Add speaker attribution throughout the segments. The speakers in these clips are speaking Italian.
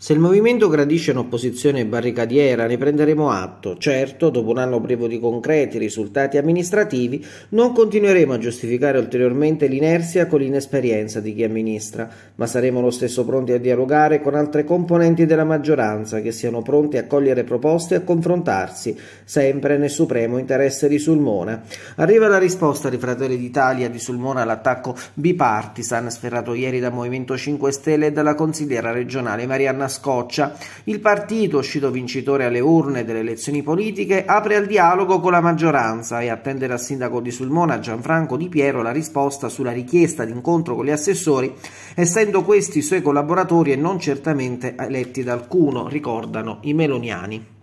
Speaker 1: Se il movimento gradisce un'opposizione barricadiera ne prenderemo atto. Certo, dopo un anno privo di concreti risultati amministrativi, non continueremo a giustificare ulteriormente l'inerzia con l'inesperienza di chi amministra, ma saremo lo stesso pronti a dialogare con altre componenti della maggioranza che siano pronti a cogliere proposte e a confrontarsi, sempre nel supremo interesse di Sulmona. Arriva la risposta di Fratelli d'Italia di Sulmona all'attacco bipartisan sferrato ieri dal Movimento 5 Stelle e dalla consigliera regionale Marianna della scoccia. Il partito, uscito vincitore alle urne delle elezioni politiche, apre al dialogo con la maggioranza e attende dal sindaco di Sulmona Gianfranco Di Piero la risposta sulla richiesta di incontro con gli assessori, essendo questi suoi collaboratori e non certamente eletti da alcuno, ricordano i meloniani.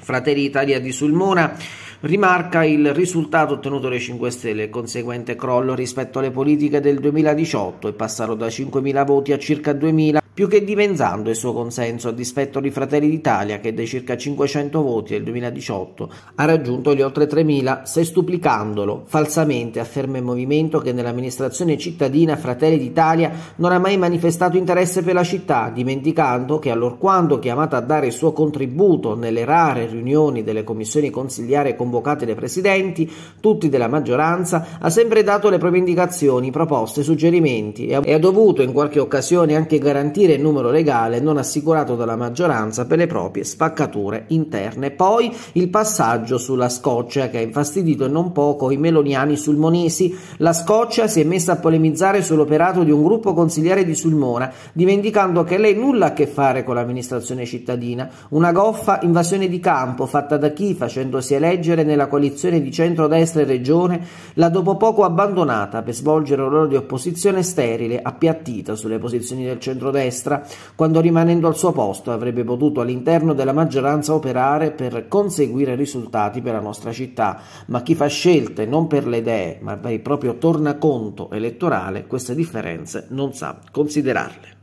Speaker 1: Fratelli Italia di Sulmona rimarca il risultato ottenuto dai 5 Stelle, il conseguente crollo rispetto alle politiche del 2018 e passato da 5.000 voti a circa 2.000 più che dimezzando il suo consenso a dispetto di Fratelli d'Italia che dei circa 500 voti del 2018 ha raggiunto gli oltre 3.000 sestuplicandolo falsamente afferma il movimento che nell'amministrazione cittadina Fratelli d'Italia non ha mai manifestato interesse per la città dimenticando che allorquando chiamata a dare il suo contributo nelle rare riunioni delle commissioni consigliare convocate dai presidenti tutti della maggioranza ha sempre dato le proprie indicazioni proposte suggerimenti e ha dovuto in qualche occasione anche garantire stabilire il numero legale non assicurato dalla maggioranza per le proprie spaccature interne. Poi il passaggio sulla Scoccia che ha infastidito e non poco i meloniani sulmonesi. La Scoccia si è messa a polemizzare sull'operato di un gruppo consigliere di Sulmona, dimenticando che lei nulla ha a che fare con l'amministrazione cittadina. Una goffa invasione di campo fatta da chi, facendosi eleggere nella coalizione di centrodestra e regione, l'ha dopo poco abbandonata per svolgere un ruolo di opposizione sterile, appiattita sulle posizioni del centrodestra destra, quando rimanendo al suo posto avrebbe potuto all'interno della maggioranza operare per conseguire risultati per la nostra città, ma chi fa scelte non per le idee, ma per il proprio tornaconto elettorale, queste differenze non sa considerarle.